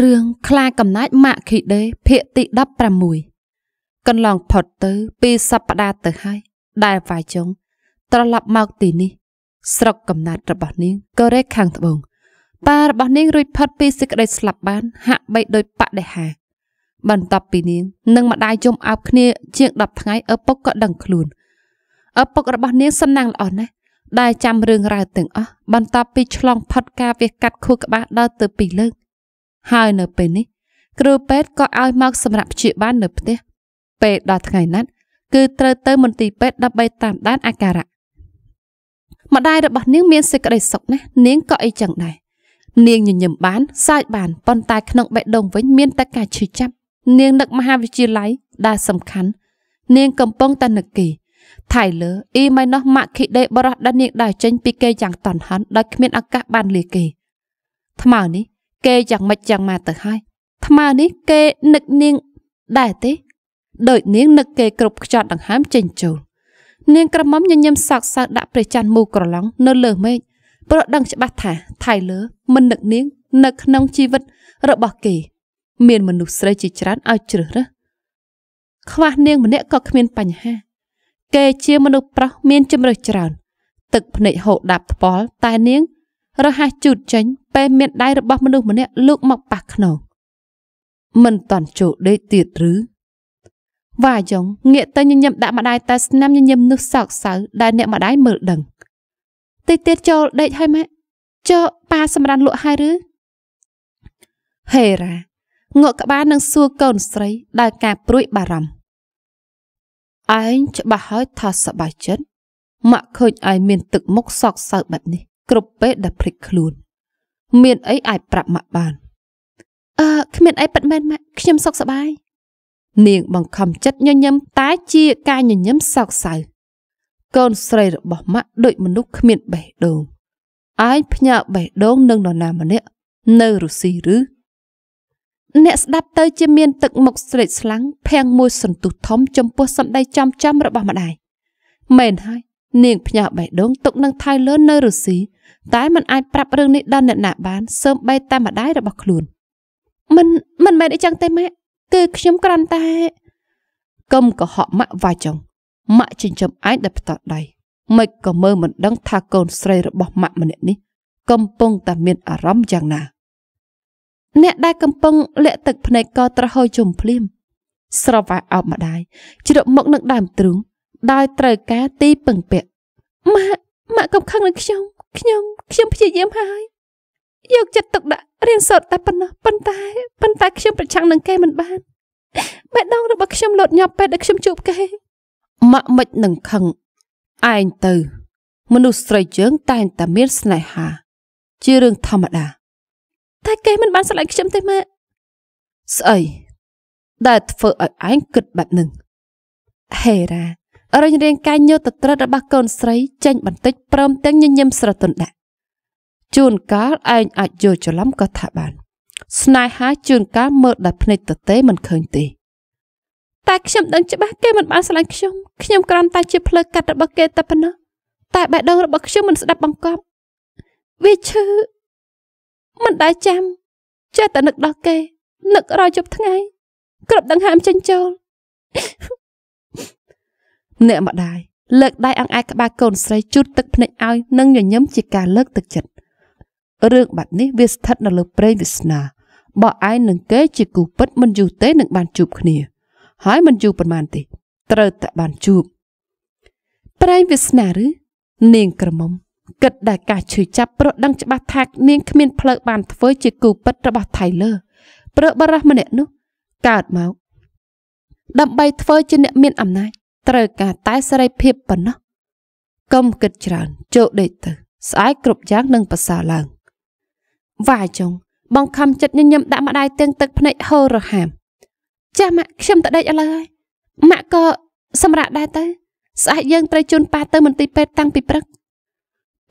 រឿងខ្លាកំណាចម៉ាក់ឃីដេ ភាគទី16កន្លងផុតទៅពីសប្តាហ៍ទៅហើយដែលវ៉ាយចុងត្រឡប់មកទីនេះ ស្រុកកំណាត់របស់នាងក៏រេខាងត្បូងប៉ារបស់នាងរួចផុតពីសេចក្តីស្លាប់បានហាក់បីដូចបដិហា បន្ទាប់ពីនាងនិងម្ដាយយំអោបគ្នាជាង10ថ្ងៃឪពុកក៏ដឹងខ្លួនឪពុករបស់នាងសំណាងល្អណាស់ដែលចាំរឿងរ៉ាវទាំងអស់បន្ទាប់ពីឆ្លងផុតការវាសកាត់ខួរក្បាលដល់ទៅពីរលើកហើយនៅពេលនេះគ្រូពេទ្យក៏ឲ្យមកសម្រាប់ព្យាបាលនៅផ្ទះពេលដល់ថ្ងៃណាត់គឺត្រូវទៅ មន្ទីរពេទ្យដើម្បីតាម ដានអាការៈម្ដាយរបស់នាងមានសេចក្តីសុខណាស់នាងក៏អីចឹងដែរនាងញញឹមបានសើចបានប៉ុន្តែក្នុង បេះដូងវិញមានតែការឈឺចាប់នាងនឹកមហាវិទ្យាល័យដែលសំខាន់ នាងកំពុងតែនឹកគេថៃលើអ៊ីម៉ៃណោះម៉ាក់ខីដេបរោះដែលនាងដើរចេញពីគេយ៉ាងតន់ហន់ដោយគ្មានឱកាសបានលាគេ ថ្មើរនេះគេយ៉ាងម៉េចយ៉ាងម៉ាទៅហើយ ថ្មនេះគេនឹកនាងដែរទេដោយនាងនឹកគេគ្រប់ខ្ចត់ដង្ហើមចេញចូលនាងក្រមុំញញឹមសោកសៅដាក់ព្រះច័ន្ទមូក្រឡង់នៅលើមេឃព្រោះដឹងច្បាស់ថា ថៃលើ មិននឹកនាងនៅក្នុងជីវិតរបស់គេមានមនុស្សស្រីជាច្រើនឲ្យជ្រើសរើសខ្វះនាងម្នាក់ក៏គ្មានបញ្ហាគេជាមនុស្សប្រុសមានជំរើសច្រើន ទឹកភ្នែកហូរដាប់ថ្ពាល់តែនាងរហ័សជូតចេញពេមានដៃរបស់មនុស្សម្នាក់លោកមកប៉ះខ្នងមិនតន់ជោដេកទៀតឬវ៉ាយ៉ងងាកទៅញញឹមដាក់ម្ដាយតែស្នាមញញឹមនោះសោកសៅដែលអ្នកម្ដាយមើលដឹងតិចទៀតចូលដេកហើយម៉ាក់ចុះប៉ាសម្រានលក់ហើយឬហេរ៉ាងក់ក្បាលនឹងសួរកូនស្រីដោយការព្រួយបារម្ភឯងច្បាស់ហើយថាសบายចិត្តម៉ាក់ឃើញឯងមានទឹកមុខសោកសៅបែបនេះគ្រប់ពេលដែលភ្លេចខ្លួនមានអីអាចប្រាប់ម៉ាក់បានអឺគ្មានអីប៉ិតមែនម៉ាក់ខ្ញុំសុខសប្បាយនាងបង្ខំចិត្តញញឹមតែជាការញញឹមសោកសៅកូនស្រីរបស់ម៉ាក់ដូចមនុស្សគ្មានបេះដូងឯងផ្ញើបេះដូងនឹងនរណាម្នាក់នៅរុស្ស៊ីឬអ្នកស្ដាប់ទៅជាមានទឹកមុខស្រេចស្លាំងភាំងមួយសន្ទុះធំ ចំពោះសម្ដីចំចំរបស់ម្ដាយមែនហើយ នាងផ្ញើបេះដូងទុកនឹងថៃលឿននៅរុស្ស៊ីតែមិនអាចប្រាប់រឿងនេះដល់អ្នកណាបានសើមបីតែម្ដាយរបស់ខ្លួនមិនមិនមែនអីចឹងទេម៉ាក់គឺ ខ្ញុំគ្រាន់តែកុំកុហកម៉ាក់វាយចឹងម៉ាក់ចិញ្ចឹមឯងដល់ផ្ទាត់ដៃមិនក៏មើលមិនដឹងថាកូនស្រីរបស់ម៉ាក់ម្នាក់នេះកំពុងតែមានអារម្មណ៍យ៉ាងណា អ្នកដែលកំពុងលាក់ទឹកភ្នែកក៏ត្រហោយជុំភ្លាមស្រវាអោបម្ដាយជ្រក់មុខនឹងដើមទ្រូងដោយត្រូវការទីពឹងពាក់ម៉ាក់ម៉ាក់កំខឹងនឹងខ្ញុំខ្ញុំខ្ញុំព្យាយាមហើយ យក ចិត្តទុកដាក់រៀនសូត្រតែប៉ុណ្ណោះប៉ុន្តែប៉ុន្តែខ្ញុំប្រឆាំងនឹងគេមិនបានបេះដូងរបស់ខ្ញុំលោតញាប់ពេលដែលខ្ញុំជួបគេម៉ាក់មិចនឹងខឹងឯងទៅមនុស្សស្រីយើងតែងតែមានស្នេហា ជារឿងធម្មតាតែគេមិនបានស្រឡាញ់ខ្ញុំទេម៉ាក់ស្អីដែលធ្វើឲ្យឯងគិតបែបហ្នឹងហេរ៉ារញរាងកាយញើសទៅត្រិតរបស់កូនស្រីចេញ បន្តិចព្រមទាំងញញឹមស្រទន់ដាក់ជួនកាលឯងអាចយល់ច្រឡំក៏ថាបាន ស្នេហា ជួនកាលមើលដោយភ្នែកទទេមិនឃើញទេតែខ្ញុំដឹងច្បាស់គេមិនបានស្រឡាញ់ខ្ញុំខ្ញុំគ្រាន់តែ ជាផ្លូវកាត់របស់គេតែប៉ុណ្ណោះតែបេះដូងរបស់ខ្ញុំមិនស្ដាប់បង្គាប់វាឈឺមិនដែលចាំចេះតែនឹកដល់គេនឹករយជប់ថ្ងៃគ្រប់ដង្ហើមចិញ្ចូលអ្នកម្ដាយលើកដៃអង្អែលក្បាលកូនស្រីជូតទឹកភ្នែកឲ្យនិងញញឹមជាការលើកទឹកចិត្តរឿងបាត់នេះវាស្ថិតនៅលើព្រេងវាសនាបើឯងនឹងគេជាគូពិតមិនយូរទេនឹងបានជួបគ្នា ហើយមិនយូរប៉ុន្មានទេត្រូវតែបានជួបព្រេងវាសនាឬ នាងក្រមុំគិតដែលកាសឈឺចាប់ព្រោះដឹងច្បាស់ថានាងគ្មានផ្លូវបានធ្វើជាគូពិតរបស់ថៃលើព្រោះបរិះម្នាក់នោះកើតមកដើម្បីធ្វើជាអ្នកមានអំណាចត្រូវការតែសេរីភាពប៉ុណ្ណោះកុំគិតច្រើនជោគដេកទៅ ស្អែកគ្រប់យ៉ាងនឹងប្រសើរឡើង វាយចុងបងខំចិត្តញញឹមដាក់ម្ដាយទៀងទឹកភ្នែកហូររហាម ចាស់ម៉ាក់ខ្ញុំទៅដេកឥឡូវហើយម៉ាក់ក៏សម្រាប់ដែរទៅស្អែកយើងត្រូវជូនប៉ាទៅ មន្ទីរពេទ្យតាំងពីព្រឹក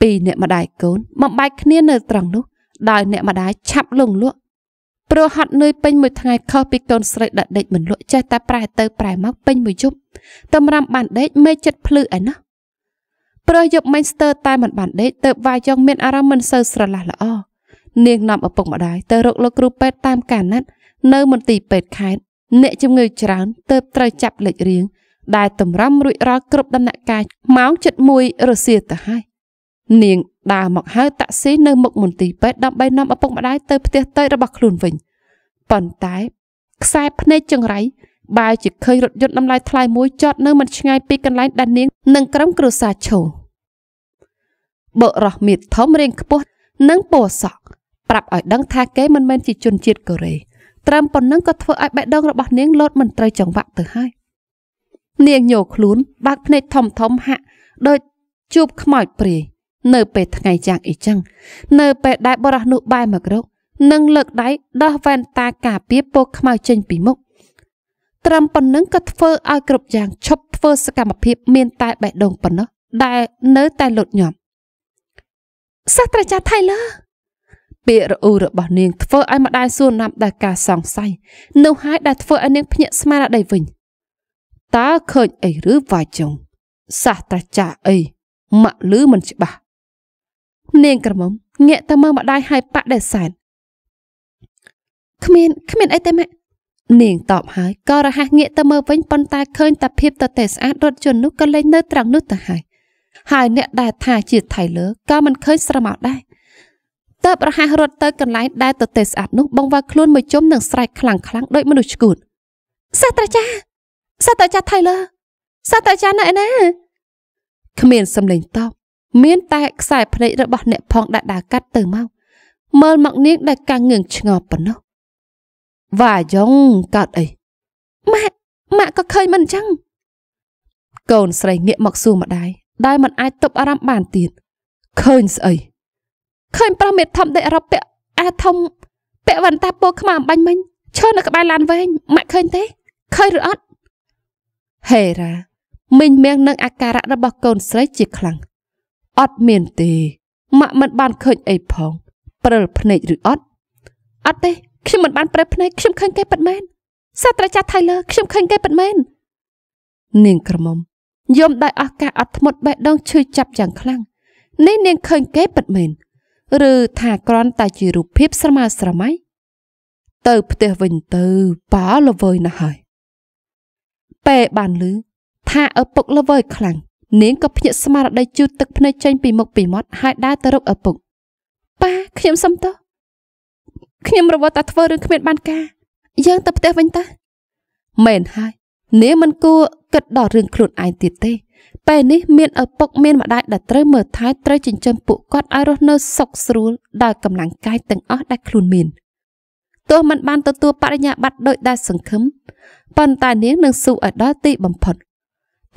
ពីរអ្នកម្ដាយកូនបំបែកគ្នានៅត្រង់នោះដោយអ្នកម្ដាយឆាប់លងលក់ព្រោះហត់នឿយពេញមួយថ្ងៃខុសពីកូនស្រីដដេកមិនលក់ចេះតែប្រែទៅប្រែមកពេញមួយយប់តម្រាំបានដេកមេចិត្តភ្លឺឯណោះព្រោះយប់មិញស្ទើរតែមិនបានដេកទៅវាយងមានអារម្មណ៍មិនសូវស្រឡះល្អនាងនាំឪពុកម្ដាយទៅរកលោកគ្រូពេទ្យតាមការណាត់នៅមន្ទីរពេទ្យខេត្តអ្នកជំងឺច្រើនទៅត្រូវចាប់លេខរៀងដែលតម្រាំរួចរាល់គ្រប់ដំណាក់កាលម៉ោង7:00រសៀលទៅហើយនាងដើរមកហៅតាក់ស៊ីនៅមុខមន្ទីរពេទ្យដើម្បីនាំឪពុកម្ដាយទៅផ្ទះតេជរបស់ខ្លួនវិញប៉ុន្តែ ខ្សែភ្នែកចង្រៃបែរជាឃើញរថយន្តតម្លៃថ្លៃមួយចតនៅមិនឆ្ងាយពីកន្លែងដែលនាងនិងក្រុមគ្រួសារឈោបុរសមៀតធំរៀងខ្ពស់និងពោសក់ប្រាប់ឲ្យដឹងថាគេមិនមែនជាជនជាតិកូរ៉េត្រឹមប៉ុណ្ណឹងក៏ធ្វើឲ្យបេះដូងរបស់នាងលោតមិនត្រូវចង្វាក់ទៅហើយនាងញោខ្លួនបើកភ្នែកធំធំហាក់ដូចជួបខ្មោចព្រាយនៅពេលថ្ងៃចាស់អីចឹងនៅពេលដែលបរោះនោះបែរមករកនិងលើកដៃដោះវ៉ែនតាការពារពកខ្មៅចេញពីមុខត្រឹមប៉ុណ្្នឹងក៏ធ្វើឲ្យគ្រប់យ៉ាងឈប់ធ្វើសកម្មភាពមានតែបេះដូងប៉ុណ្ណោះដែលនៅតែលុតញាប់សាស្ត្រាចារ្យថៃឡឺពាក្យរអ៊ូរបស់នាងធ្វើឲ្យម្ដាយសួរណាប់ដល់ការសង្ស័យនោះហើយដែលធ្វើឲ្យនាងភ្ញាក់ស្មារតីវិញតើឃើញអីឬវាយចុង សាស្ត្រាចារ្យអីម៉ាក់លឺមិនច្បាស់នាងក្រមុំងាកទៅមើលម្ដាយហើយបដិសេធគ្មានគ្មានអីទេម៉ាក់នាងតបហើយក៏រហ័សងាកទៅមើលវិញប៉ុន្តែឃើញតែភាពតតែស្អាតរថយន្តនោះក៏លែងនៅត្រង់នោះទៅហើយហើយអ្នកដែលថាជាថៃលើក៏មិនឃើញស្រមោលដែរតើបរហ័សរត់ទៅកន្លែងដែលតតែស្អាតនោះបងវ៉ាខ្លួនមួយជុំនឹងស្រែកខ្លាំងខ្លាំងដោយមនុស្សឈួតសាស្ត្រាចារ្យសាស្ត្រាចារ្យថៃលើសាស្ត្រាចារ្យនៅឯណាគ្មានសំឡេងតបមានតែខ្សែភ្នែករបស់អ្នកផងដែលដើរកាត់ទៅមកមើលមកនាងដែលកាំងងឿងឆ្ងល់ប៉ុណ្ណោះវ៉ាយ៉ងកើតអីម៉ាក់ម៉ាក់ក៏ឃើញមិនអញ្ចឹងកូនស្រីងាកមកសួរម្ដាយដែលមិនអាចទប់អារម្មណ៍បានទៀតឃើញស្អីឃើញប្រុសមេធំដេករ៉ុបពាក់អាធំពាក់វ៉ាន់តាពណ៌ខ្មៅអំបាញ់មិញឈរនៅក្បែរឡានវែងម៉ាក់ឃើញទេឃើញឬអត់ហេរ៉ាមីងមៀងនឹងអាការៈរបស់កូនស្រីជាខ្លាំងអត់មានទេម៉ាក់មិនបានឃើញអីផងព្រិលភ្នែកឬអត់អត់ទេ ខ្ញុំមិនបានព្រិលភ្នែកខ្ញុំឃើញគេពិតមែនសាស្ត្រាចារ្យថៃឡឺខ្ញុំឃើញគេពិតមែននាង ក្រមុំយមដែលអស់ការអត់ធ្មត់បេះដូងឈឺចាប់យ៉ាងខ្លាំងនេះនាងឃើញគេពិតមែនឬថាគ្រាន់តែជារូបភាពស្រមើស្រមៃទៅផ្ទះវិញទៅប៉ាល្វើយណាស់ហើយពេលបានលឺថាឪពុកល្វើយខ្លាំងនាងក៏ភ្ញាក់ស្មារតីជូតទឹកភ្នែកចេញពីមុខពីមាត់ហើយដើរទៅរកឪពុកប៉ាខ្ញុំសុំទោសខ្ញុំរវល់តែធ្វើរឿងគ្មានបានការ យើងទៅផ្ទះវិញទៅមែនហើយនាងមិនគួរគិតដល់រឿងខ្លួនឯងទៀតទេពេលនេះមានឪពុកមានម្ដាយដែលត្រូវមើលថែត្រូវចិញ្ចឹមពួកគាត់ឲ្យរស់នៅសុខស្រួលដោយកម្លាំងកាយទាំងអស់ដែលខ្លួនមានទោះមិនបានទទួលបរិញ្ញាបត្រដោយដែលសង្ឃឹមប៉ុន្តែនាងនឹងស៊ូឲ្យដល់ទីបំផុត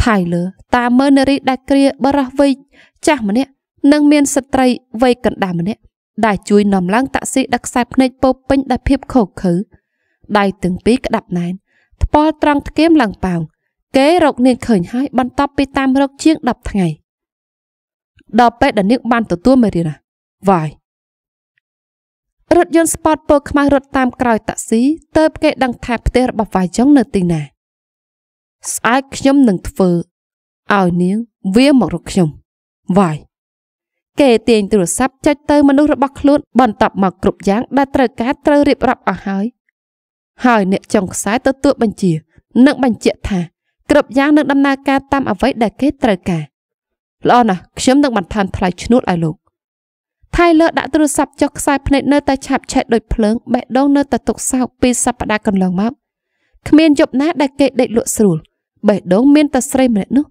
ថៃលើ តាមើនារីដាច់គ្រាបរោះវ័យចាស់ម្នាក់និងមានស្ត្រីវ័យកណ្ដាលម្នាក់ដែលជួយនាំឡើង តាក់ស៊ីដឹកខ្សែភ្នែកពោពេញដោយភាពខកខើដៃទាំងពីរក្តាប់ណែនថ្ពាល់ត្រង់ធ្គាមឡើងប៉ោង គេរក នាងឃើញហើយបន្ទាប់ពីតាមរកជាង10ថ្ងៃដល់ពេលដែលនាងបានទទួលមេរៀនវាយរថយន្តស្ប៉តពើខ្មៅរត់តាមក្រោយតាក់ស៊ីទៅគេដឹងថាផ្ទះរបស់វាយចុងនៅទីណាស្អែកខ្ញុំនឹងធ្វើឲ្យនាងវាមករកខ្ញុំវាយគេទាញទូរស័ព្ទចុចទៅមនុស្សរបស់ខ្លួន បន្ទាប់មកគ្រប់យ៉ាងដែលត្រូវការត្រូវរៀបរាប់អស់ហើយហើយអ្នកចុងខ្សែទទួលបញ្ជានិងបញ្ជាក់ថាគ្រប់យ៉ាងនឹងដំណើរការតាមអ្វីដែលគេត្រូវការល្អណាស់ខ្ញុំនឹងបន្ថែមថ្លៃឈ្នួលឲ្យលោកថៃលើដាក់ទូរស័ព្ទចុះខ្សែភ្នែកនៅតែឆាប់ឆេះដូចភ្លើងបេះដូងនៅតែទុកសោកពីសប្តាហ៍កន្លងមកគ្មានយប់ណាដែលគេដេកលក់ស្រួល។បេះដូងមានតែស្រីម្នាក់នោះ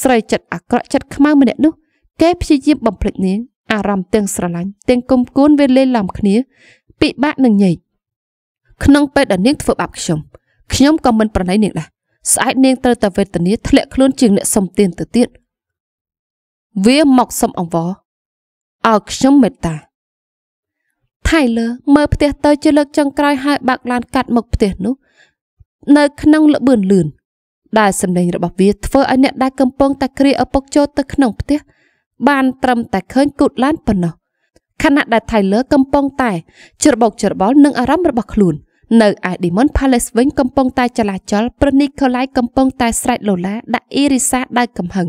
ស្រីចិត្តអាក្រក់ចិត្តខ្មៅម្នាក់នោះគេព្យាយាមបំភ្លេចនាងអារម្មណ៍ទាំងស្រឡាញ់ទាំងគុំគួនវាលេឡំគ្នាពិបាកនឹងញែកក្នុងពេលដែលនាងធ្វើបាបខ្ញុំ ខ្ញុំក៏មិនប្រណីនាងដែរស្អែកនាងត្រូវតែវេទនាធ្លាក់ខ្លួនជាងអ្នកសំទានទៅទៀតវាមកសំអង្វរឲ្យខ្ញុំមេត្តាថៃលើមើលផ្ទះទៅជាលើកចុងក្រោយហើយបាក់ឡានកាត់មកផ្ទះនោះ នៅក្នុងលបឿនលឿនដែលសម្លេងរបស់វាធ្វើឲ្យអ្នកដែលកំពុងតែគ្រាឪពុកចូលទៅក្នុងផ្ទះបានត្រឹមតែឃើញគូតឡានប៉ុណ្ណោះខណៈដែល Tyler កំពុងតែច្របោកច្របល់នឹងអារម្មណ៍របស់ខ្លួន នៅឯ Diamond Palace វិញ កំពុងតែចលាចលព្រឹស Nikolai កំពុងតែ ស្រែកឡូឡាដាក់ Irisa ដោយកំហឹង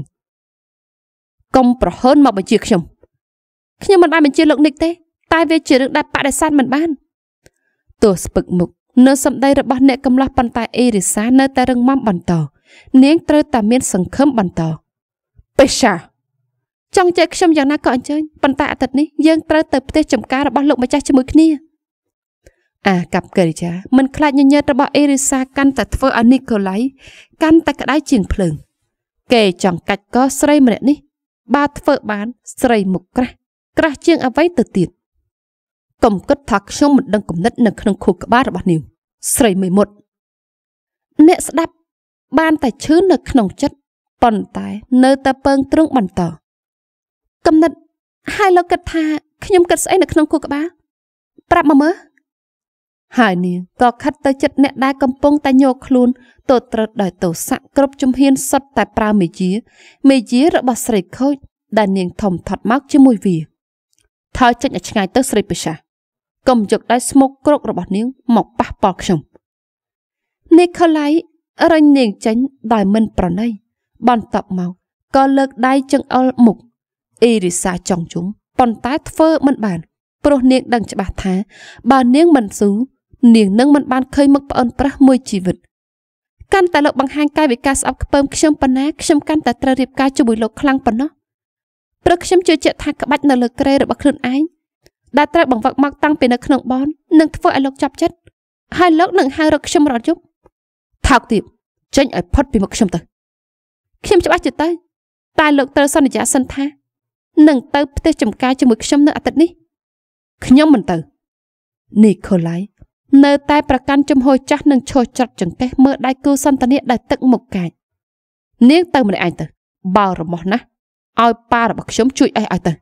កុំប្រហើនមកបញ្ជាខ្ញុំ ខ្ញុំមិនបានបញ្ជាលោកនិចទេ តែវា ជារឿងដែលបដិសេធមិនបានទោះស្ពឹកមុខនៅសម្ដីរបស់អ្នកកំឡោះប៉ុន្តែអេរិសា នៅតែរឹងមាំបន្តនាងត្រូវតែមានសង្ឃឹមបន្តបេសា ចង់ជែកខ្ញុំយ៉ាងណាក៏អញ្ជើញប៉ុន្តែអាទិត្យនេះយើងត្រូវទៅផ្ទះចំការរបស់លោកម្ចាស់ជាមួយគ្នា អាកັບកេរិយាមិនខ្លាចញញើតរបស់អេរិសាកាន់តែធ្វើឲ្យនីកូឡៃកាន់តែក្តៅជាងភ្លើងគេចង់កាច់កស្រីម្នាក់នេះបើធ្វើ បាន ស្រីមុខក្រាស់ក្រាស់ជាងអ្វីទៅទៀតកុំគិតថាខ្ញុំមិនដឹងគំនិតនៅក្នុងខួរក្បាលរបស់នាងស្រីមេមត់អ្នកស្ដាប់បានតែឈឺនៅក្នុងចិត្តប៉ុន្តែនៅតែពឹងទ្រង់បន្តគំនិតហើយលោកគិតថាខ្ញុំគិតស្អីនៅក្នុងខួរក្បាលប្រាប់មកមើលហើយនាងក៏ខិតទៅចិត្តអ្នកដែលកំពុងតែញោខ្លួនទតត្រឹតដោយទោសៈគ្រប់ជំហានសុទ្ធតែប្រើមេជា មេជារបស់ស្រីខូចដែលនាងធំថត់មកជាមួយវាថយចេញឲ្យឆ្ងាយទៅស្រីបិសាកុំយកដៃស្មុកគ្រករបស់នាងមកប៉ះពាល់ខ្ញុំនីខូឡៃរញនាងចេញដោយមិនប្រណីបន្តមកក៏លើកដៃចង្អុលមុខអ៊ីរីសាចង់ជុំប៉ុន្តែធ្វើមិនបានព្រោះនាងដឹងច្បាស់ថាបើនាង មិនស៊ូនាងនឹងមិនបានឃើញមុខប្អូនប្រុសមួយជីវិត កាន់តែលោកបង្ហាញកាយវិការស្អប់ខ្ពើមខ្ញុំប៉ុណ្ណាខ្ញុំកាន់តែត្រូវរៀបការជាមួយលោកខ្លាំងប៉ុណ្ណោះព្រោះខ្ញុំជឿជាក់ថាក្បាច់នៅលើក្រេរបស់ខ្លួនឯងដែលត្រូវបង្វឹកមកតាំងពីនៅក្នុងបននឹងធ្វើឲ្យលោកចាប់ចិត្តហើយលោកនឹងហៅរកខ្ញុំរត់យប់ថោកទៀតចេញឲ្យផុត ពីមុខខ្ញុំទៅខ្ញុំច្បាស់ជាទៅ តែលោកត្រូវសន្យាសិនថានឹងទៅផ្ទះចំការជាមួយខ្ញុំនៅអាទិត្យនេះខ្ញុំមិនទៅនីកូឡៃនៅតែប្រកាន់ចំហុយចាស់នឹងឈោះច្រត់ចង្កេះមើលដៃគូសន្តានាដែលទឹកមុខកាចនាងទៅម្នាក់ឯងទៅបើរមាស់ណាស់ឲ្យប៉ារបស់ខ្ញុំជួយអីឲ្យទៅ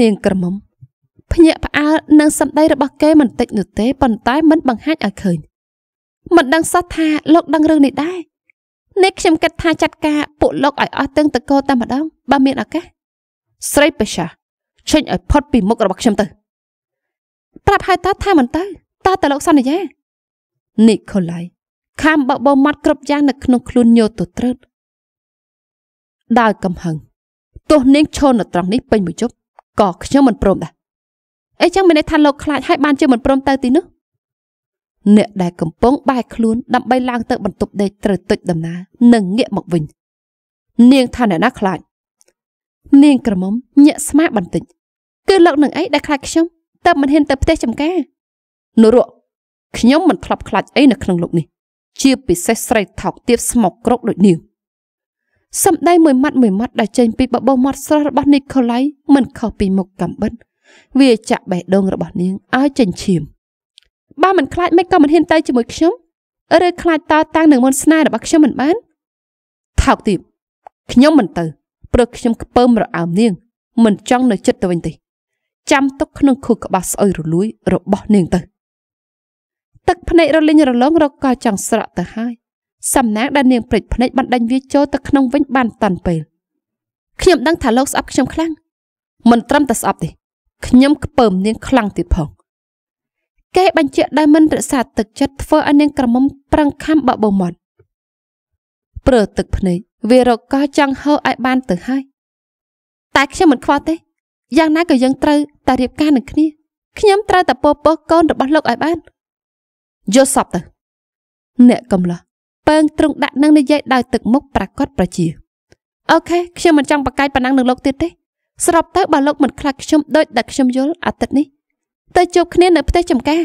នាងក្រមុំភ្ញាក់ផ្អើលនឹងសម្ដីរបស់គេមិនតិចនោះទេប៉ុន្តែមិនបង្ហាញឲ្យឃើញមិនដឹងសោះថាលោកដឹងរឿងនេះដែរនេះខ្ញុំគិតថាចាត់ការពួកលោកឲ្យអស់ទាំងតកោតែម្ដងបើមានឱកាសស្រីបេសាឈិញឲ្យផុតពីមុខរបស់ខ្ញុំទៅប្រាប់ហើយតើថាមិនទៅតើតើលោកសន្យានីកូឡៃខំបបោមាត់គ្រប់យ៉ាងនៅក្នុងខ្លួនញោទត្រឹតដោយកំហឹងទោះនាងឈរនៅត្រង់នេះពេញមួយជប់ក៏ខ្ញុំមិនព្រមដែរអីចឹងមានន័យថាលោកខ្លាចហើយបានជាមិនព្រមទៅទីនោះអ្នកដែលកំពុងបែកខ្លួន ដើម្បីឡើង ទៅបន្ទប់ដេកត្រូវទុចដំណើរនិងងាកមកវិញនាងថាអ្នកណាខ្លាចនាងក្រមុំញាក់ស្មាបន្តិចគឺលោកនឹងអីដែលខ្លាចខ្ញុំតើមិនហ៊ានទៅផ្ទះចំការ នរកខ្ញុំមិនធ្លាប់ខ្លាចអីនៅក្នុងលោកនេះជាពិសេសស្រីថោកទាបស្មុកក្រោកដូចនាងសម្ដីមួយម៉ាត់មួយម៉ាត់ដែលចេញពីបបោមាត់ស្រស់របស់នីកូឡៃមិនខុសពីមុខកំបិតវាចាក់បេះដូងរបស់នាងឲ្យចិញ្ឈាមបើមិនខ្លាចមិនក៏មិនហ៊ានទៅជាមួយខ្ញុំឬខ្លាចតតាំងនឹងមន្តស្នេហ៍របស់ខ្ញុំមិនបានថោកទៀតខ្ញុំមិនទៅព្រោះខ្ញុំខ្ពើមរអើមនាង មិនចង់នៅចិត្តទៅវិញទេចាំទុកក្នុងខួរក្បាលស្អុយរលួយរបស់នាងទៅទឹកភ្នែករលិញរលងរកកោចង់ស្រក់ទៅហើយសំណាងដែលនាងព្រិចភ្នែកបានដេញវាចូលទៅក្នុងវិញបានតាន់ពេលខ្ញុំដឹងថាលោកស្អប់ខ្ញុំខ្លាំងមិនត្រឹមតែស្អប់ទេខ្ញុំខ្ពើមនាងខ្លាំងទៀតផងគេបញ្ជាក់ដោយមិនរក្សាទឹកចិត្តធ្វើឲ្យនាងក្រមុំប្រឹងខំបបោមាត់ព្រើទឹកភ្នែកវារកកោចង់ហើឲ្យបានទៅហើយតែខ្ញុំមិនខ្វល់ទេយ៉ាងណាក៏យើងត្រូវតែរៀបការនឹងគ្នាខ្ញុំត្រូវតែពពកកូនរបស់លោកឲ្យបានយកសពទៅអ្នកកំឡោះពើងទ្រង់ដាក់នឹងនិយាយដោយទឹកមុខប្រកបប្រជាអូខេខ្ញុំមិនចង់បកកាយប៉ុណ្ណឹងនឹងលោកទៀតទេស្របទៅបើលោកមិនខ្លាចខ្ញុំដូចដែលខ្ញុំយល់អាទិត្យនេះទៅជួបគ្នានៅផ្ទះចំការ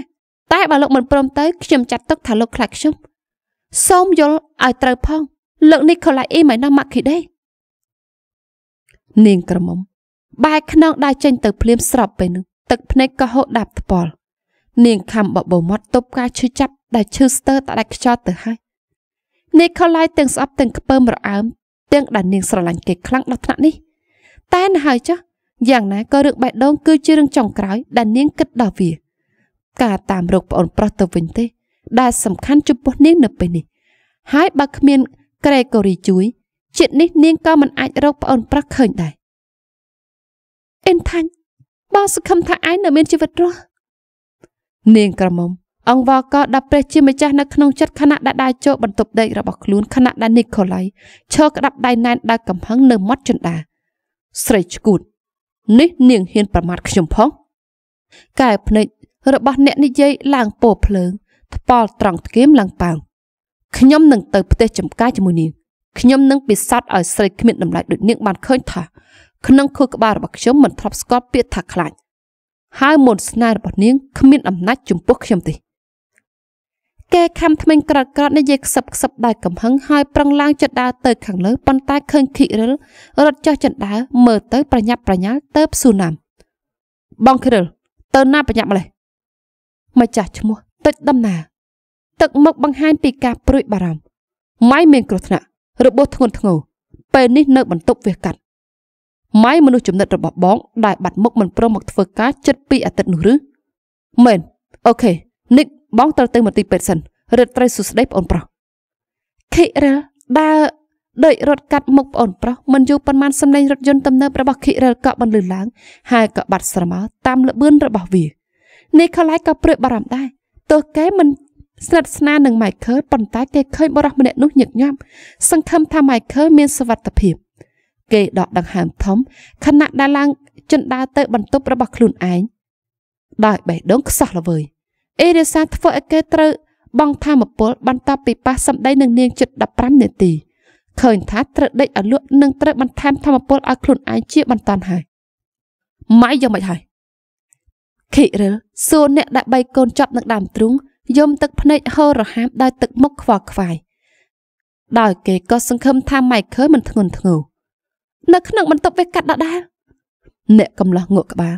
តែបើលោកមិនព្រមទៅខ្ញុំចាត់ទុកថាលោកខ្លាចខ្ញុំសូមយល់ឲ្យត្រូវផងលោកនេះខូឡាអ៊ីមិនណាម៉ាក់ឃីដេនាងក្រមុំបែកខ្នងដើរចេញទៅភ្លាមស្របពេលនោះទឹកភ្នែកក៏ហូរដាប់ថ្ពាល់នាងខំបបោមាត់ទប់ការឈឺចាប់ដែលឈឺស្ទើរតែដាច់ខ្យល់ទៅហើយនីខឡៃទាំងស្អប់ទាំងខ្ពើមរអើមទាំងដែលនាងស្រឡាញ់គេខ្លាំងដល់ថ្នាក់នេះ តែណហើយចុះយ៉ាងណាក៏រឿងបេះដូងគឺជារឿងចុងក្រោយដែលនាងគិតដល់វា ការតាមរកប្អូនប្រុសទៅវិញទេដែលសំខាន់ចំពោះនាងនៅពេលនេះ ហើយបើគ្មានក្រេកូរីជួយជាតិនេះនាងក៏មិនអាចរកប្អូនប្រុសឃើញដែរអិនថាញ់បងសង្ឃឹមថាឯងនៅមានជីវិតរស់នាងក្រមុំអង្វរក៏ដល់ព្រះជាម្ចាស់នៅក្នុងចិត្តខណៈដែលដើរចូលបន្ទប់ដេករបស់ខ្លួនខណៈដែលនីកូឡៃឈរក្តាប់ដៃណែនដល់កំហឹងនៅមាត់ជណ្ដាស្រីឈួតនេះនាងហ៊ានប្រមាថខ្ញុំផងកែភ្នែករបស់អ្នកនិយាយឡើងពោភ្លើងថ្ពាល់ត្រង់ធ្គាមឡើងប៉ោងខ្ញុំនឹងទៅផ្ទះចំការជាមួយនាងខ្ញុំនឹងពិសោធន៍ឲ្យស្រីគ្មានតម្លៃដូចនាងបានឃើញថាក្នុងខួរក្បាលរបស់ខ្ញុំមិនធ្លាប់ស្គាល់ពាក្យថាខ្លាចហើយមន្តស្នេហ៍របស់នាងគ្មានអំណាចចំពោះខ្ញុំទេ។គេខំថ្មិញក្រក្រនិយាយខ្សឹបខ្សឹបដោយកំហឹងហើយប្រឹងឡើងចិត្តដើរទៅខាងលើប៉ុន្តែឃើញខិរិលរត់ចុះចិនដើរមើលទៅប្រញាប់ប្រញាល់ទៅស៊ូណាំបងខិរិលទៅណាប្រញាប់ម្លេះម្ចាស់ឈ្មោះតិចដំណា ទឹកមុខបង្ហាញពីការព្រួយបារម្ភម៉ៃមានគ្រោះថ្នាក់របួសធ្ងន់ធ្ងរពេលនេះនៅបន្ទប់វាកាត់ម៉ៃមនុស្សចំណិតរបស់បងដែលបាត់មុខមិនព្រមមកធ្វើការចិត្តពីអាទិត្យនោះឬមែនអូខេនិកបងត្រូវទៅមន្ទីរពេទ្យសិនរត់ត្រូវសួស្ដីប្អូនប្រុសខិរិលដើរដូចរត់កាត់មុខប្អូនប្រុសមិនយូរប៉ុន្មានសម្លេងរថយន្តទំនើបរបស់ខិរិលក៏បន្លឺឡើងហើយក៏បាត់ស្រមោលតាមលបឿនរបស់វានេះខឡៃក៏ព្រួយបារម្ភដែរទោះគេមិនស្និទ្ធស្នាលនឹង Michael ប៉ុន្តែគេឃើញបរិះម្នាក់នោះញឹកញាប់សង្ឃឹមថា Michael មានសុវត្ថិភាពគេដកដង្ហើមធំខណៈដែលឡើងជិនដើរទៅបន្ទប់របស់ខ្លួនឯងដោយបេះដូងខ្សោះល្វើយអេរីសាធ្វើឲ្យគេត្រូវបង់ធម្មពលបន្ទាប់ពីប៉ះសម្ដីនឹងនាងជិត15នាទីឃើញថាត្រូវដេកឲ្យលក់និងត្រូវបន្ថែមធម្មពលឲ្យខ្លួនឯងជាបន្តហើយម៉ៃយ៉ាងម៉េចហើយខិរិលសួរអ្នកដាក់បីកូនចប់នឹងដើមទ្រូងយំទឹកភ្នែកហូររហាមដោយទឹកមុខខ្វល់ខ្វាយដោយគេក៏សង្ឃឹមថាម៉ៃឃើញមិនធ្ងន់ធ្ងរនៅក្នុងបន្ទប់វាកាត់ដដែលអ្នកកំឡោះងក់ក្បាល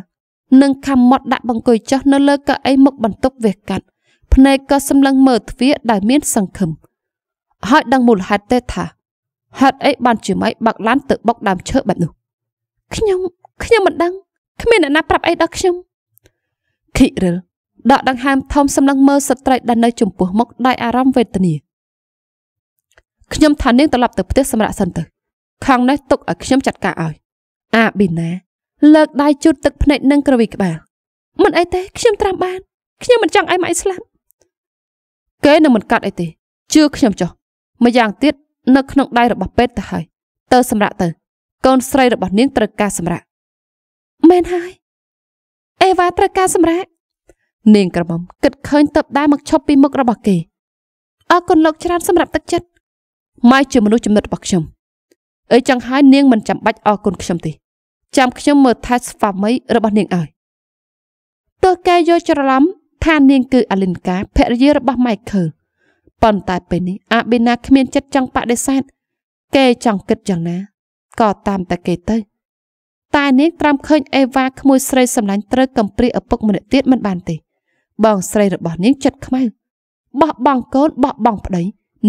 និងខំមត់ដាក់បង្គោយចុះនៅលើកៅអីមុខបន្ទប់វះកាត់ភ្នែកក៏សម្លឹងមើលទ្វារដែលមានសង្ឃឹមហើយដឹងមូលហេតុទេថាហេតុអីបានជាម៉េចបាក់ឡានទៅបុកដើមឈើបែបនោះខ្ញុំខ្ញុំមិនដឹងគ្មានអ្នកណា ប្រាប់អីដល់ខ្ញុំខិរិលដកដង្ហើមធំសម្លឹងមើលស្ត្រីដែលនៅ ចំពោះមុខដោយអារម្មណ៍វេទនាខ្ញុំថានាងត្រឡប់ទៅផ្ទះសម្រាប់សិនទៅខាងនេះទុកឲ្យខ្ញុំចាត់ការឲ្យ អាប៊ីណាលើកដៃជូតទឹកភ្នែកនិងក្រវីក្បាលមិនអីទេ ខ្ញុំត្រាំបាន ខ្ញុំមិនចង់ឲ្យម៉ៃស្លាប់គេនឹងមិនកាត់អីទេជឿខ្ញុំចុះម្យ៉ាងទៀតនៅក្នុងដៃរបស់ពេទ្យទៅហើយទៅសម្រាប់ទៅកូនស្រីរបស់នាងត្រូវការសម្រាប់មែនហើយអេវ៉ាត្រូវការសម្រាប់នាងក្រមុំគិតឃើញតបដែរមកឈប់ពីមុខរបស់គេអរគុណលោកច្រើនសម្រាប់ទឹកចិត្តម៉ៃជាមនុស្សចំណិតរបស់ខ្ញុំអីចឹងហើយនាងមិនចាំបាច់អរគុណខ្ញុំទេចាំខ្ញុំមើលថែស្វាមីរបស់នាងឲ្យទោះគេយកច្រឡំថានាងគឺអាលិនកាភរិយារបស់ Michael ប៉ុន្តែពេលនេះអាបេណាគ្មានចិត្តចង់បដិសេធគេចង់គិតយ៉ាងណាក៏តាមតែគេទៅ តែនាងត្រាំឃើញអេវ៉ាក្មួយស្រីសម្លាញ់ត្រូវកំព្រាឪពុកម្នាក់ទៀតមិនបានទេ បងស្រីរបស់នាងចិត្តខ្មៅបោះបង់កូនបោះបង់ប្តី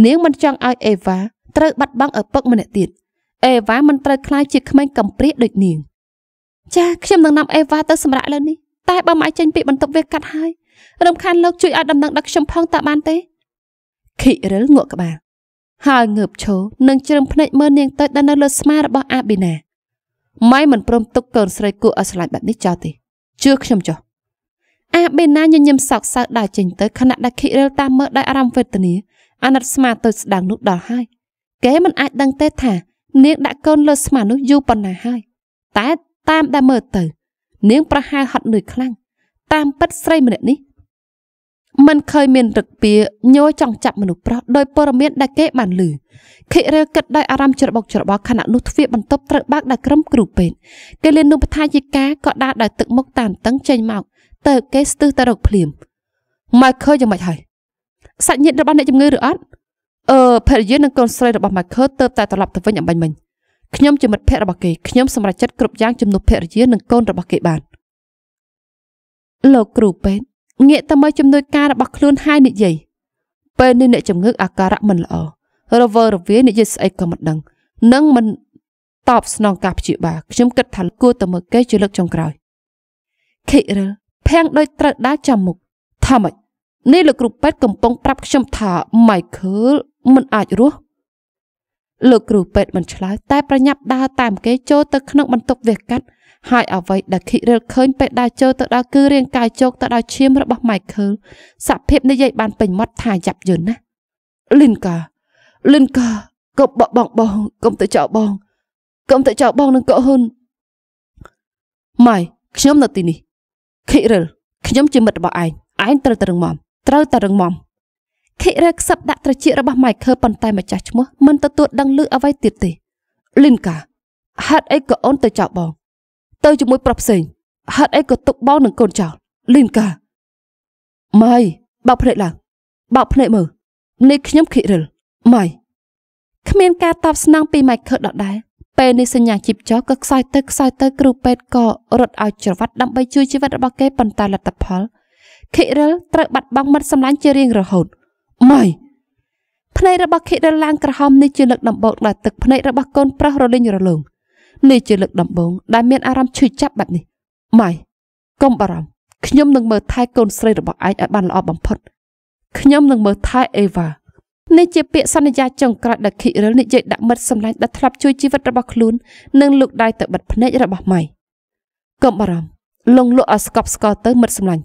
នាងមិនចង់ឲ្យអេវ៉ាត្រូវបាត់បង់ឪពុកម្នាក់ទៀតអេវ៉ាមិនត្រូវខ្លាចជាក្មេងកំព្រាដូចនាងចាខ្ញុំនឹងនាំអេវ៉ាទៅសម្រាប់លើនេះតែបើមិនចេញពី បន្ទប់វាកាត់ហើយរំខានលោកជួយឲ្យដំណឹងដល់ខ្ញុំផងតើបានទេខិរិលងក់ក្បាលហើយងើបឈរនិងជ្រឹមភ្នែកមើលនាងទៅដែលនៅលើស្មារបស់អាប៊ីណាម៉ៃមិនព្រមទុកកូនស្រីគួរឲ្យឆ្លាច់បែបនេះចោលទេជឿខ្ញុំចុះអាបេណាញញឹមសោកសៅដើរចេញទៅខណៈដែលខិរិលតាមមើលដោយអារម្មណ៍វេទនាអាណិតស្មាទៅស្ដាំងនោះដល់ហើយគេមិនអាចដឹងទេថានាងដាក់កូនលើស្មានោះយូរប៉ុណ្ណាហើយតែតាមដែលមើលទៅ នាងប្រហែលហត់នឿយខ្លាំងតាមពិតស្រីម្នាក់នេះมันឃើញមានរឹកពីញយចង់ចាប់មនុស្សប្រុសដោយព័រមៀនដែលគេបានលឺខិរគិតដោយអារម្មណ៍ច្របុកច្របល់ខណៈនោះទ្វារបន្ទប់ត្រូវបើកដោយក្រុមគ្រូពេទ្យគេលាននុបថាយិកាក៏ដាល់ដោយទឹកមុខតានតឹងចេញមកទៅគេស្ទើរតែរកភ្លាមមកឃើញយ៉ាងម៉េចហើយសាច់ញាតិរបស់អ្នកជំងឺឬអត់អឺភរិយានិងកូនស្រីរបស់មកឃើញទៅតែត្រឡប់ទៅវិញអំបញ្ញមិញខ្ញុំជាមិត្តភក្តិរបស់គេខ្ញុំសម្រេចចិត្តគ្រប់យ៉ាងជំនួសភរិយានិងកូនរបស់គេបានលោកគ្រូពេទ្យងាកទៅមើលជំនួយការរបស់ខ្លួនហើយនិយាយពេលនេះអ្នកជំងឺអាការៈមិនល្អ រវើរវាយនិយាយស្អីក៏មិនដឹងនឹងមិនតបស្នងការព្យាបាលខ្ញុំគិតថាគួរទៅមើលគេជាលើកចុងក្រោយខិរិលភាំងដោយត្រូវដើរចំមុខថាម៉េចនេះលោកគ្រូពេទ្យកំពុងប្រាប់ខ្ញុំថា Michael មិនអាចរស់លោកគ្រូពេទ្យមិនឆ្លើយតែប្រញាប់ដើរតាមគេចូលទៅក្នុងបន្ទប់វះកាត់ហើយអ្វីដែលខិរិលឃើញពេលដើរចូលទៅដល់គឺរាង កាយជោគទៅដល់ឈាមរបស់ Michael សភាពនិយាយបានពេញមាត់ថាយ៉ាប់យល់ណាស់ Linka Linka កុំបបងបងកុំទៅចោលបងកុំទៅចោលបងនឹងកុហ៊ុនម៉ៃខ្ញុំនៅទីនេះខិរិលខ្ញុំជាមិត្តរបស់ឯងឯងត្រូវតែរឹងមាំត្រូវតែរឹងមាំខិរខ្សឹបដាក់ត្រចៀករបស់ Michael ប៉ុន្តែម្ចាស់ឈ្មោះមិនទទួលដឹងឮអ្វីទៀតទេ Linka ហេតុអីក៏អូនទៅចោលបង ទៅជាមួយប្រុសផ្សេងហេតុអីក៏ទុកបងនឹងកូនចោល Linka ម៉ៃបោកភ្នែកឡើងបោកភ្នែកមើលនេះខ្ញុំខិរិលម៉ៃគ្មានការតបស្នង ពី Michael ដដែលពេលនេះសញ្ញាជីពចោក៏ខ្សោយទៅខ្សោយទៅគ្រូពេទ្យក៏រត់ឲ្យច្រវាត់ដើម្បីជួយជីវិតរបស់គេប៉ុន្តែលទ្ធផលខិរិលត្រូវបាត់បង់មិត្តសម្លាញ់ជារៀងរហូត។ម៉ៃភ្នែករបស់ខេតរឡើងក្រហមនេះជាលើកដំបូងដែលទឹកភ្នែករបស់កូនប្រុសរលិញរលោងនេះជាលើកដំបូងដែលមានអារម្មណ៍ឈឺចាប់បែបនេះម៉ៃកុំបារម្ភខ្ញុំនឹងមើលថែកូនស្រីរបស់ឯងឲ្យបានល្អបំផុតខ្ញុំនឹងមើលថែអេវ៉ានេះជាពាក្យសន្យាចុងក្រោយដែលខិរិលនិយាយដាក់មិត្តសម្លាញ់ដែលធ្លាប់ជួយជីវិតរបស់ខ្លួននិងលោកដៃទៅបិទភ្នែករបស់ម៉ៃកុំបារម្ភលងលក់ឲ្យស្កប់ស្កល់ទៅមិត្តសម្លាញ់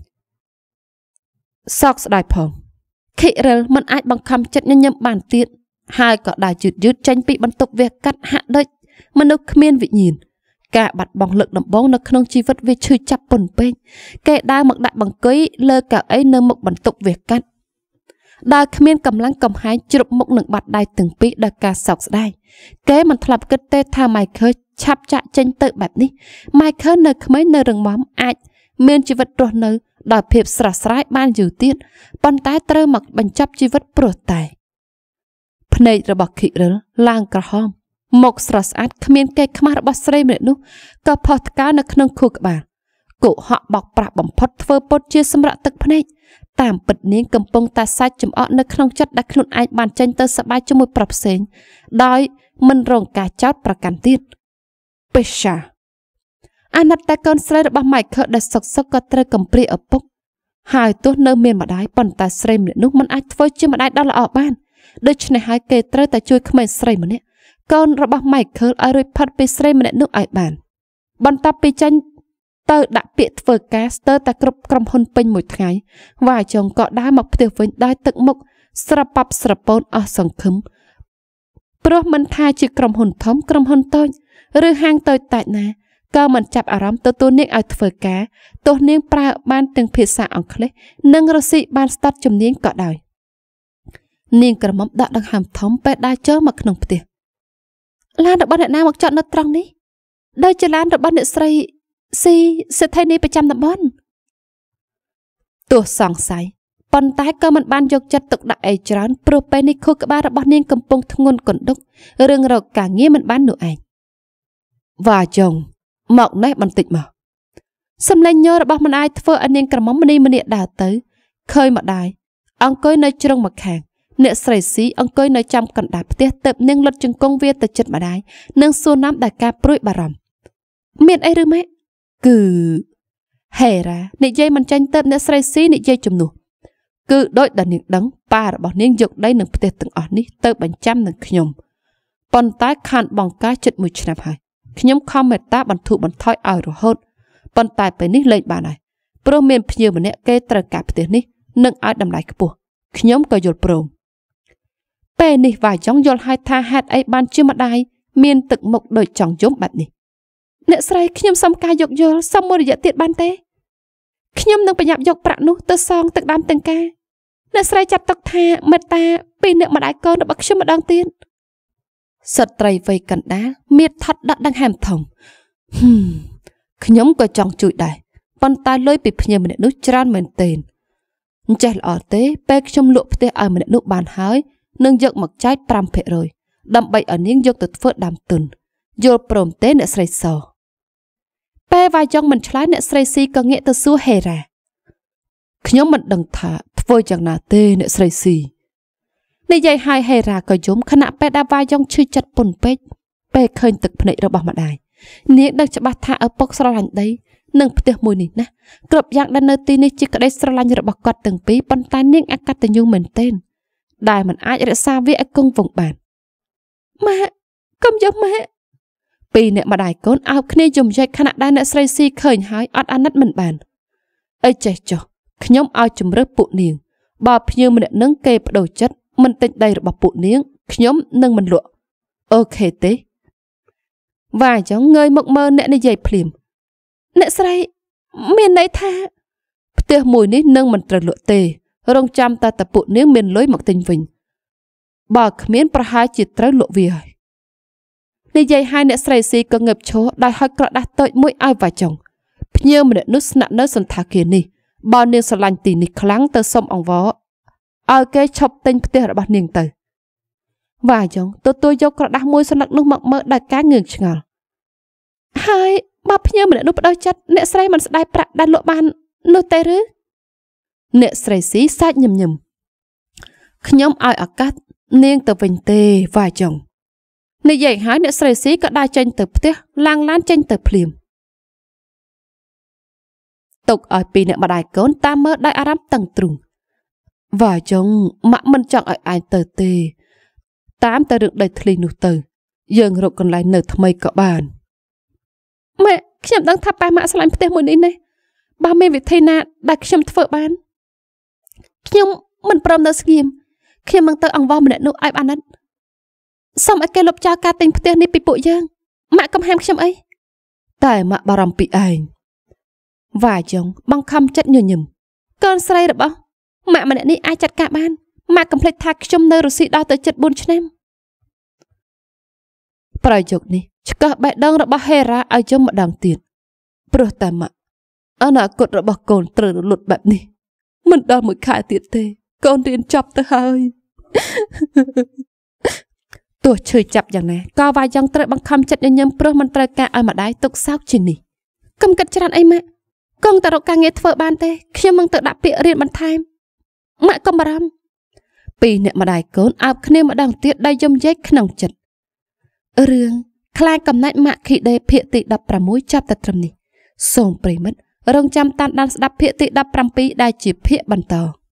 សោកស្ដាយផងខិរិលមិនអាចបង្ខំចិត្តញញឹមបានទៀតហើយក៏ដើរយឺតយឺតចេញពីបន្ទប់វាកាត់ហាក់ដូចមនុស្សគ្មានវិញ្ញាណការបាត់បង់លើកដំបូងនៅក្នុងជីវិតវាឈឺចាប់ពន់ពេកគេដើរមកដាក់បង្គីលើកៅអីនៅមុខបន្ទប់វាកាត់ដើរគ្មានកម្លាំងកំហែងជ្រប់មុខនឹងបាត់ដៃទាំងពីរដល់ការសោកស្ដាយគេមិនធ្លាប់គិតទេថា Michael ឆាប់ចាក់ចេញទៅបែបនេះ Michael នៅក្មេងនៅរឹងមាំអាចមានជីវិតរស់នៅដោយភាពស្រស់ស្រាយបានយូរទៀតប៉ុន្តែត្រូវមកបញ្ចប់ជីវិតព្រោះតែភ្នែករបស់ខិរិលឡើងក្រហមមុខស្រស់ស្អាតគ្មានកេរខ្មាស់របស់ស្រីម្នាក់នោះក៏ផុសថ្កើនៅក្នុងខួរក្បាលកុហកបោកប្រាស់បំផុតធ្វើពុតជាសម្រាប់ទឹកភ្នែកតាមពិតនាងកំពុងតែសាច់ចំអកនៅក្នុងចិត្តដែលខ្លួនឯងបានចេញទៅសបាយជាមួយប្រុសផ្សេងដោយមិនរងការចោទប្រកាន់ទៀតពេសាអាណិតតែកូនស្រីរបស់ Michael ដែលសុកសុកក៏ត្រូវកំព្រាឪពុកហើយទោះនៅមានម្ដាយប៉ុន្តែស្រីម្នាក់នោះមិនអាចធ្វើជាម្ដាយដ៏ល្អបានដូច្នេះហើយគេត្រូវតែជួយក្មេងស្រីម្នាក់កូនរបស់ Michael ឲ្យរួចផុតពីស្រីម្នាក់នោះឲ្យបាន បន្ទាប់ពីចាញ់ទៅដាក់ពាក្យធ្វើការស្ទើរតែគ្រប់ក្រុមហ៊ុនពេញមួយថ្ងៃវាយចុងក៏ដើរមកផ្ទះវិញដោយ ទឹកមុខស្រប៉ាប់ស្រពោនអស់សង្ឃឹមព្រោះមិនថាជា ក្រុមហ៊ុនធំក្រុមហ៊ុនតូចឬហាងតូចតាចណាក៏មិនចាប់អារម្មណ៍ទទួលនាងឲ្យធ្វើការទោះនាងប្រើបានទាំងភាសាអង់គ្លេសនិងរុស្ស៊ីបានស្ទាត់ជំនាញក៏ដោយនាងក្រមុំដកដង្ហើមធំពេលដើរចូលមកក្នុងផ្ទះឡានរបស់អ្នកណាមកចតនៅត្រង់នេះដោយជាឡានរបស់អ្នកស្រីស៊ីសេដ្ឋីនីប្រចាំតំបន់ទោះសង្ស័យប៉ុន្តែក៏មិនបានយកចិត្តទុកដាក់អីច្រើនព្រោះពេលនេះខួរក្បាលរបស់នាងកំពុងធ្ងន់កណ្ដុករឿងរកការងារមិនបាននោះឯងវ៉ាចុងមកណេះបន្តិចមកសំឡេងញ័ររបស់ម្ដាយ ធ្វើឲ្យនាងក្រមុំមនីម្នាក់ដើរទៅឃើញម្ដាយអង្គុយនៅជ្រុងម្ខាងអ្នកស្រីស៊ីអង្គុយនៅចំកណ្ដាលផ្ទះទៅនាងលុតជង្គង់វាទៅជិតម្ដាយនិងសួរនាំដោយការព្រួយបារម្ភមានអីឬម៉េចគឺហេរ៉ានិយាយមិនចាញ់ទៅអ្នកស្រីស៊ីនិយាយជំនួសគឺដោយដែលនាងដឹងប៉ារបស់នាង យកដីនឹងផ្ទះទាំងអស់នេះទៅបញ្ចាំនឹងខ្ញុំប៉ុន្តែ ខាន បងកាចិត្តមួយឆ្នាំហើយខ្ញុំខំមេត្តាបន្ធូរបន្ថយឲ្យរហូតប៉ុន្តែពេលនេះលែងបានហើយព្រោះមានភ្ញៀវម្នាក់គេត្រូវការផ្ទះនេះនឹងឲ្យតម្លៃខ្ពស់ខ្ញុំក៏យល់ព្រមពេលនេះវាយចង់យល់ហើយថាហេតុអីបានជាម្ដាយមានទឹកមុខដូចចង់យំបែបនេះអ្នកស្រីខ្ញុំសុំការយកយល់សុំមួយរយៈទៀតបានទេខ្ញុំនឹងប្រញាប់យកប្រាក់នោះទៅសងទឹកដើមទាំងការអ្នកស្រីចាត់ទុកថាមេត្តាពីអ្នកម្ដាយកូនរបស់ខ្ញុំម្ដងទៀតស្ត្រីវ័យកណ្ដាលមានថត់ដាក់ដង្ហើមធំខ្ញុំក៏ចង់ជួយដែរប៉ុន្តែលុយពីភ្ញៀវម្នាក់នោះច្រើនមែនទែនអញ្ចេះល្អទេពេលខ្ញុំលក់ផ្ទះឲ្យម្នាក់នោះបានហើយនឹងយកមកចែក5%ដើម្បីឲ្យនាងយកទៅធ្វើដើមទុនយល់ព្រមទេអ្នកស្រីសពេលវាយចង់មិនឆ្លើយអ្នកស្រីស៊ីក៏ងាកទៅសួរហេរ៉ាខ្ញុំមិនដឹងថាធ្វើយ៉ាងណាទេអ្នកស្រីស៊ីនិយាយហើយហេរ៉ាក៏យំខណៈពេទ្យអាវ៉ាយ៉ងឈឺចិត្តពុនពេកពេលឃើញទឹកភ្នែករបស់ម្ដាយនាងដឹងច្បាស់ថាឪពុកស្រឡាញ់ដីនិងផ្ទះមួយនេះណាគ្រប់យ៉ាងដែលនៅទីនេះជាក្តីស្រឡាញ់របស់គាត់ទាំងពីរប៉ុន្តែនាងអកតញ្ញូមែនទែនដែលមិនអាចរក្សាវាឲ្យគង់វង្សបានម៉ាក់កុំយកម៉ាក់ពីរអ្នកម្ដាយកូនអោបគ្នាយំយែកខណៈដែលអ្នក ស្រីស៊ីឃើញហើយអត់អាណិតមិនបានអីចេះចុះខ្ញុំឲ្យជំរឹះពួកនាងបើភ្ញៀវម្នាក់នឹងគេបដូរចិត្តមិនទិញដីរបស់ពួកនាងខ្ញុំនឹងមិនលក់អូខេទេវ៉ាចុងងើយ មកមើលអ្នកនិយាយភ្លាម អ្នកស្រីមានន័យថាផ្ទះមួយនេះនឹងមិនត្រូវលក់ទេ រងចាំតែតពួកនាង មានលុយមកទិញវិញបើគ្មាន ប្រហែលជាត្រូវលក់វាហើយនិយាយឲ្យអ្នកស្រីស៊ីក៏ងើបឈរដោយហុចក្រដាស់តូចមួយឲ្យវ៉ាចុងភ្ញៀវម្នាក់នោះស្នាក់នៅសន្តាគារនេះបើនាងស្រឡាញ់ទីនេះខ្លាំងទៅសុំអង្វរឲ្យគេឈប់ទិញផ្ទះរបស់នាងទៅវ៉ាយ៉ងទទួលយកក្រដាស់មួយស្លឹកនោះ មកមើលដោយការងឿងឆ្ងល់ហើយបើភ្ញៀវម្នាក់នោះបដិចិត្តអ្នកស្រីមិនស្ដាយប្រាក់ដែលលក់បាននោះទេឬអ្នកស្រីស៊ីសាច់ញឹមញឹមខ្ញុំឲ្យឱកាសនាងទៅវិញទេវ៉ាយ៉ងនិយាយហើយអ្នកស្រីស៊ីក៏ដើរចេញទៅផ្ទះឡើងឡានចេញទៅភ្លាមទុកឲ្យពីអ្នកម្ដាយកូនតាមមើលដោយអារម្មណ៍តឹងទ្រូងវ៉ាចុងម៉ាក់មិនចង់ឲ្យឯងទៅទេតាមតែរឿងដីធ្លីនោះទៅ យើងរកកន្លែងនៅថ្មីក៏បានម៉ែខ្ញុំដឹងថាប៉ែម៉ាក់ឆ្លាញ់ផ្ទះមួយនេះណាបើមានវិធីណា ដែលខ្ញុំធ្វើបាន ខ្ញុំមិនព្រមនៅ ស្ងៀមខ្ញុំនឹងទៅ អង្វរម្នាក់នោះឲ្យបានណិតសូមឲ្យគេលុបចោលការទិញផ្ទះនេះពីពួកយើងម៉ាក់កំហាមខ្ញុំអីតែម៉ាក់បារម្ភពីឯងវ៉ាចុងបង្ខំចិត្តញញឹមកូនស្រីរបស់ម៉ាក់ម្នាក់នេះអាចចាត់ការបានម៉ាក់កំភ្លេចថាខ្ញុំនៅរុស្ស៊ីដល់ទៅ74ឆ្នាំប្រយោគនេះឆ្កឹះបេះដូងរបស់ហេរ៉ាឲ្យយំម្ដងទៀតព្រោះតែម៉ាក់អនាគតរបស់កូនត្រូវរលត់បែបនេះមិនដល់មួយខែទៀតទេ កូនរៀនចប់ទៅហើយទោះឈឺចាប់យ៉ាងណាក៏វាយ៉ាងត្រូវបង្ខំចិត្តញញឹមព្រោះមិនត្រូវការឲ្យម្ដាយទុកសោកជានេះកុំគិតច្រើនអីម៉ាក់កងតរកការងារធ្វើបានទេខ្ញុំនឹងទៅដាក់ពាក្យរៀនបន្ថែមម៉ាក់កំរាមពីរអ្នកម្ដាយកូនអើបគ្នាម្ដងទៀតដោយយំយែកក្នុងចិត្តរឿងខ្លាចកំណាច់ម៉ាក់ខីដេភាគទី16ចាប់តែត្រឹមនេះសូមប្រិមិត្តរងចាំតាមដានស្ដាប់ភាគទី17ដែលជាភាគបន្ត